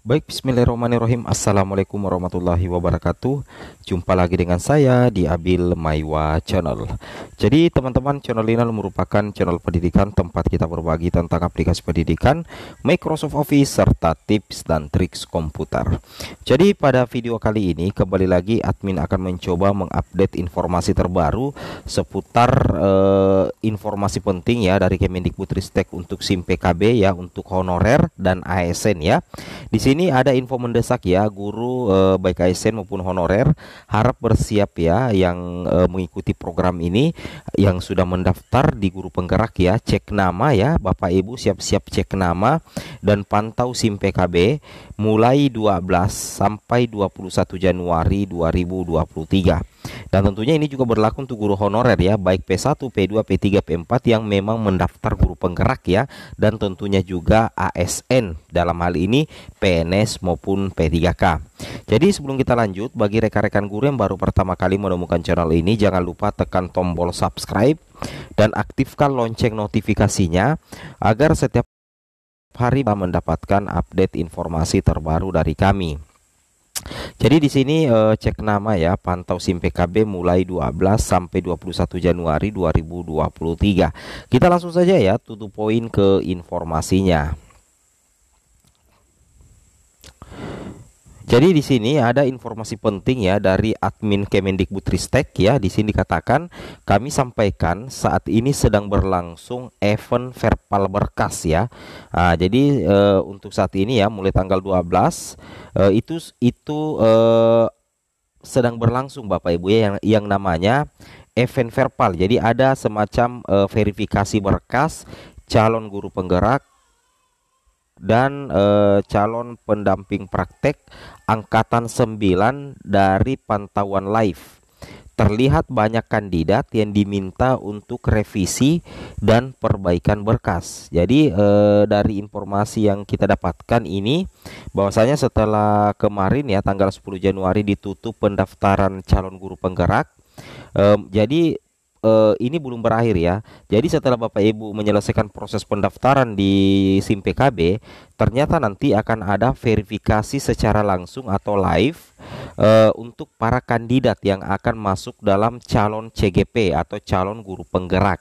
Baik, bismillahirrahmanirrahim. Assalamualaikum warahmatullahi wabarakatuh. Jumpa lagi dengan saya di Abil Maiwa Channel. Jadi, teman-teman, channel ini merupakan channel pendidikan tempat kita berbagi tentang aplikasi pendidikan, Microsoft Office, serta tips dan trik komputer. Jadi, pada video kali ini, kembali lagi admin akan mencoba mengupdate informasi terbaru seputar eh, informasi penting ya dari Kemendikbudristek untuk SIM PKB ya, untuk honorer dan ASN ya. Di sini sini ada info mendesak ya, guru eh, baik ASN maupun honorer harap bersiap ya yang eh, mengikuti program ini yang sudah mendaftar di guru penggerak ya, cek nama ya, Bapak Ibu siap-siap cek nama dan pantau SIM PKB mulai 12 sampai 21 Januari 2023. Dan tentunya ini juga berlaku untuk guru honorer ya, baik P1, P2, P3, P4 yang memang mendaftar guru penggerak ya dan tentunya juga ASN dalam hal ini PNS maupun P3K. Jadi sebelum kita lanjut, bagi rekan-rekan guru yang baru pertama kali menemukan channel ini jangan lupa tekan tombol subscribe dan aktifkan lonceng notifikasinya agar setiap hari mendapatkan update informasi terbaru dari kami. Jadi di sini uh, cek nama ya, pantau SIM PKB mulai 12 sampai 21 Januari 2023. Kita langsung saja ya tutup poin ke informasinya. Jadi di sini ada informasi penting ya dari admin Kemendikbudristek ya. Di sini dikatakan kami sampaikan saat ini sedang berlangsung event verbal berkas ya. Nah, jadi e, untuk saat ini ya mulai tanggal 12 e, eh, itu itu e, sedang berlangsung Bapak Ibu ya yang yang namanya event verbal. Jadi ada semacam e, verifikasi berkas calon guru penggerak dan e, calon pendamping praktek angkatan 9 dari pantauan live. Terlihat banyak kandidat yang diminta untuk revisi dan perbaikan berkas. Jadi e, dari informasi yang kita dapatkan ini bahwasanya setelah kemarin ya tanggal 10 Januari ditutup pendaftaran calon guru penggerak. E, jadi uh, ini belum berakhir ya. Jadi setelah Bapak Ibu menyelesaikan proses pendaftaran di SIM PKB, ternyata nanti akan ada verifikasi secara langsung atau live uh, untuk para kandidat yang akan masuk dalam calon CGP atau calon guru penggerak.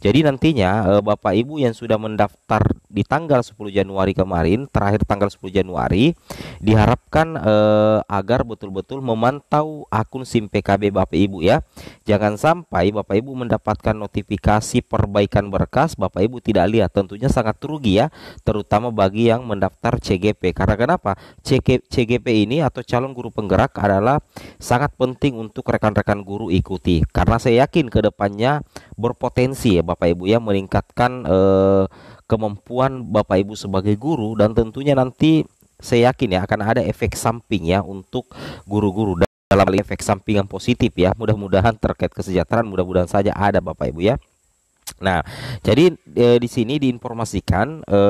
Jadi nantinya eh, Bapak Ibu yang sudah mendaftar di tanggal 10 Januari kemarin, terakhir tanggal 10 Januari, diharapkan eh, agar betul-betul memantau akun SIM PKB Bapak Ibu ya. Jangan sampai Bapak Ibu mendapatkan notifikasi perbaikan berkas, Bapak Ibu tidak lihat. Tentunya sangat rugi ya, terutama bagi yang mendaftar CGP. Karena kenapa? CGP ini atau calon guru penggerak adalah sangat penting untuk rekan-rekan guru ikuti. Karena saya yakin ke depannya berpotensi ya Bapak Ibu ya meningkatkan eh, kemampuan Bapak Ibu sebagai guru dan tentunya nanti saya yakin ya akan ada efek samping ya untuk guru-guru dalam efek samping yang positif ya mudah-mudahan terkait kesejahteraan mudah-mudahan saja ada Bapak Ibu ya Nah, jadi e, di sini diinformasikan e,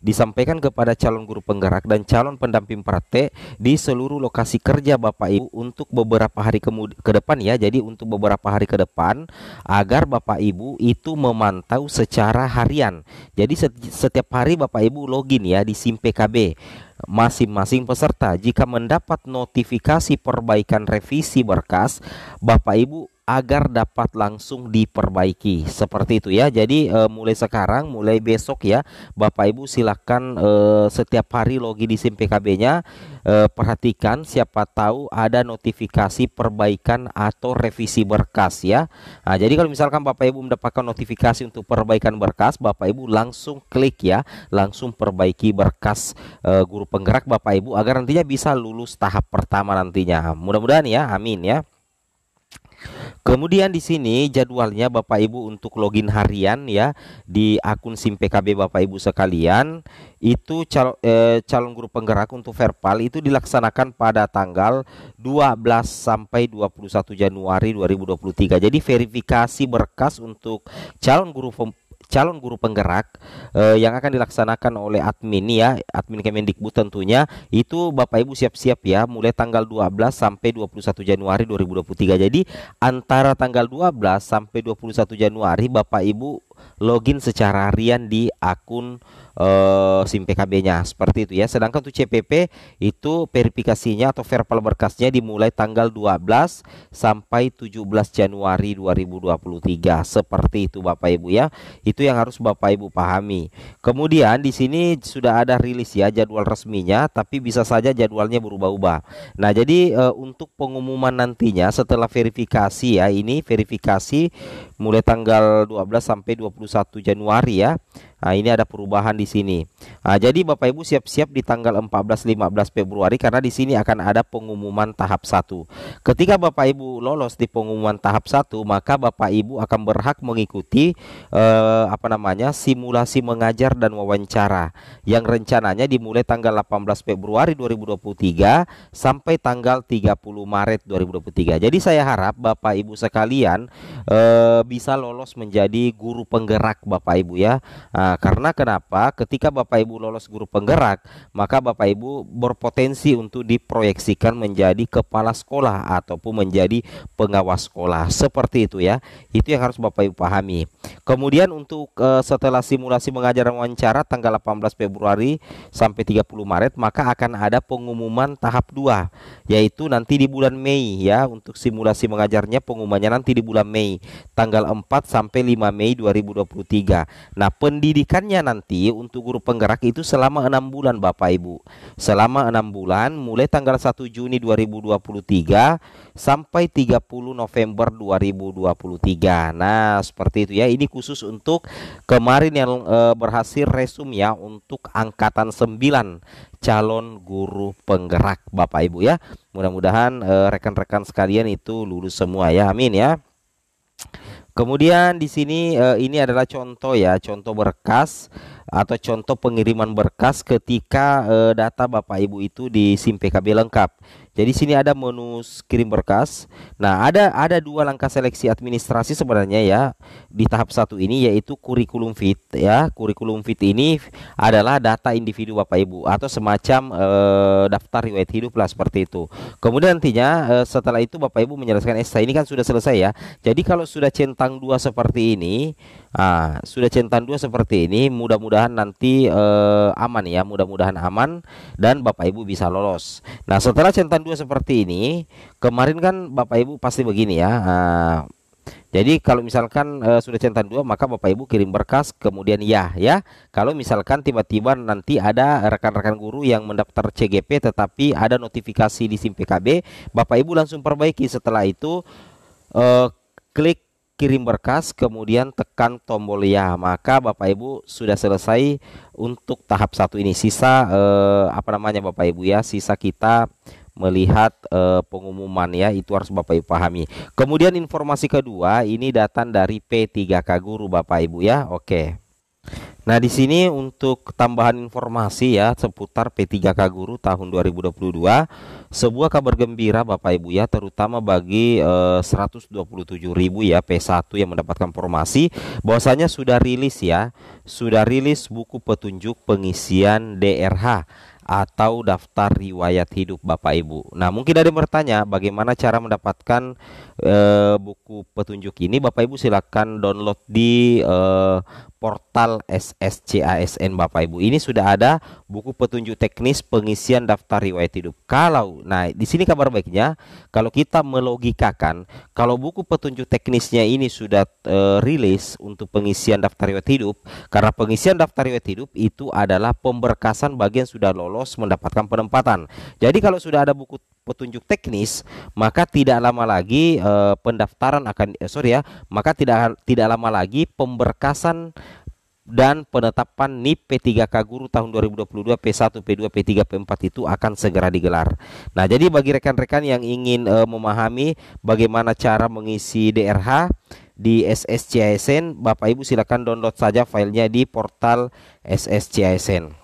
disampaikan kepada calon guru penggerak dan calon pendamping partai di seluruh lokasi kerja Bapak Ibu untuk beberapa hari ke depan ya. Jadi untuk beberapa hari ke depan agar Bapak Ibu itu memantau secara harian. Jadi setiap hari Bapak Ibu login ya di SIM PKB masing-masing peserta. Jika mendapat notifikasi perbaikan revisi berkas, Bapak Ibu agar dapat langsung diperbaiki seperti itu ya jadi e, mulai sekarang mulai besok ya Bapak Ibu silahkan e, eh, setiap hari login di SIM PKB nya e, perhatikan siapa tahu ada notifikasi perbaikan atau revisi berkas ya nah, jadi kalau misalkan Bapak Ibu mendapatkan notifikasi untuk perbaikan berkas Bapak Ibu langsung klik ya langsung perbaiki berkas e, guru penggerak Bapak Ibu agar nantinya bisa lulus tahap pertama nantinya mudah-mudahan ya amin ya Kemudian di sini jadwalnya Bapak Ibu untuk login harian ya di akun SIM PKB Bapak Ibu sekalian itu cal, eh, calon guru penggerak untuk Verpal itu dilaksanakan pada tanggal 12 sampai 21 Januari 2023. Jadi verifikasi berkas untuk calon guru calon guru penggerak eh, yang akan dilaksanakan oleh admin ya, admin Kemendikbud tentunya itu Bapak Ibu siap-siap ya mulai tanggal 12 sampai 21 Januari 2023. Jadi antara tanggal 12 sampai 21 Januari Bapak Ibu login secara harian di akun uh, SIM PKB-nya seperti itu ya. Sedangkan untuk CPP itu verifikasinya atau verbal berkasnya dimulai tanggal 12 sampai 17 Januari 2023 seperti itu Bapak Ibu ya. Itu yang harus Bapak Ibu pahami. Kemudian di sini sudah ada rilis ya jadwal resminya tapi bisa saja jadwalnya berubah-ubah. Nah, jadi uh, untuk pengumuman nantinya setelah verifikasi ya ini verifikasi mulai tanggal 12 sampai 21 Januari ya. Nah, ini ada perubahan di sini. Nah, jadi Bapak Ibu siap-siap di tanggal 14 15 Februari karena di sini akan ada pengumuman tahap 1. Ketika Bapak Ibu lolos di pengumuman tahap 1, maka Bapak Ibu akan berhak mengikuti eh, apa namanya? simulasi mengajar dan wawancara yang rencananya dimulai tanggal 18 Februari 2023 sampai tanggal 30 Maret 2023. Jadi saya harap Bapak Ibu sekalian eh, bisa lolos menjadi guru penggerak Bapak Ibu ya. Nah, karena kenapa? Ketika Bapak Ibu lolos guru penggerak, maka Bapak Ibu berpotensi untuk diproyeksikan menjadi kepala sekolah ataupun menjadi pengawas sekolah. Seperti itu ya. Itu yang harus Bapak Ibu pahami. Kemudian untuk uh, setelah simulasi mengajar wawancara tanggal 18 Februari sampai 30 Maret, maka akan ada pengumuman tahap 2 yaitu nanti di bulan Mei ya untuk simulasi mengajarnya pengumumannya nanti di bulan Mei tanggal tanggal 4 sampai 5 Mei 2023. Nah, pendidikannya nanti untuk guru penggerak itu selama enam bulan Bapak Ibu. Selama enam bulan mulai tanggal 1 Juni 2023 sampai 30 November 2023. Nah, seperti itu ya. Ini khusus untuk kemarin yang e, berhasil resum ya untuk angkatan 9 calon guru penggerak Bapak Ibu ya. Mudah-mudahan e, rekan-rekan sekalian itu lulus semua ya. Amin ya. Kemudian di sini eh, ini adalah contoh ya, contoh berkas atau contoh pengiriman berkas ketika eh, data Bapak Ibu itu di SIM PKB lengkap. Jadi sini ada menu kirim berkas. Nah, ada ada dua langkah seleksi administrasi sebenarnya ya di tahap satu ini yaitu kurikulum fit ya. Kurikulum fit ini adalah data individu Bapak Ibu atau semacam e, daftar riwayat hidup lah seperti itu. Kemudian nantinya e, setelah itu Bapak Ibu menyelesaikan esai eh, ini kan sudah selesai ya. Jadi kalau sudah centang dua seperti ini, ah, sudah centang dua seperti ini, mudah-mudahan nanti eh, aman ya, mudah-mudahan aman dan Bapak Ibu bisa lolos. Nah, setelah centang dua seperti ini, kemarin kan Bapak Ibu pasti begini ya. Uh, jadi kalau misalkan e, sudah centang dua maka Bapak Ibu kirim berkas kemudian ya ya. Kalau misalkan tiba-tiba nanti ada rekan-rekan guru yang mendaftar CGP tetapi ada notifikasi di SIM PKB, Bapak Ibu langsung perbaiki setelah itu e, klik kirim berkas kemudian tekan tombol ya. Maka Bapak Ibu sudah selesai untuk tahap satu ini. Sisa eh, apa namanya Bapak Ibu ya, sisa kita melihat e, pengumuman ya itu harus Bapak Ibu pahami. Kemudian informasi kedua ini datang dari P3K Guru Bapak Ibu ya. Oke. Nah, di sini untuk tambahan informasi ya seputar P3K Guru tahun 2022, sebuah kabar gembira Bapak Ibu ya, terutama bagi 127 eh, 127.000 ya P1 yang mendapatkan formasi bahwasanya sudah rilis ya, sudah rilis buku petunjuk pengisian DRH atau daftar riwayat hidup Bapak Ibu. Nah, mungkin ada yang bertanya bagaimana cara mendapatkan e, buku petunjuk ini? Bapak Ibu silakan download di e, portal SSCASN Bapak Ibu. Ini sudah ada buku petunjuk teknis pengisian daftar riwayat hidup. Kalau nah di sini kabar baiknya kalau kita melogikakan kalau buku petunjuk teknisnya ini sudah e, rilis untuk pengisian daftar riwayat hidup karena pengisian daftar riwayat hidup itu adalah pemberkasan bagian sudah lolos mendapatkan penempatan. Jadi kalau sudah ada buku petunjuk teknis, maka tidak lama lagi eh, pendaftaran akan eh, sorry ya, maka tidak tidak lama lagi pemberkasan dan penetapan NIP P3K Guru tahun 2022 P1, P2, P3, P4 itu akan segera digelar. Nah, jadi bagi rekan-rekan yang ingin eh, memahami bagaimana cara mengisi DRH di SSCISN, Bapak Ibu silakan download saja filenya di portal SSCISN.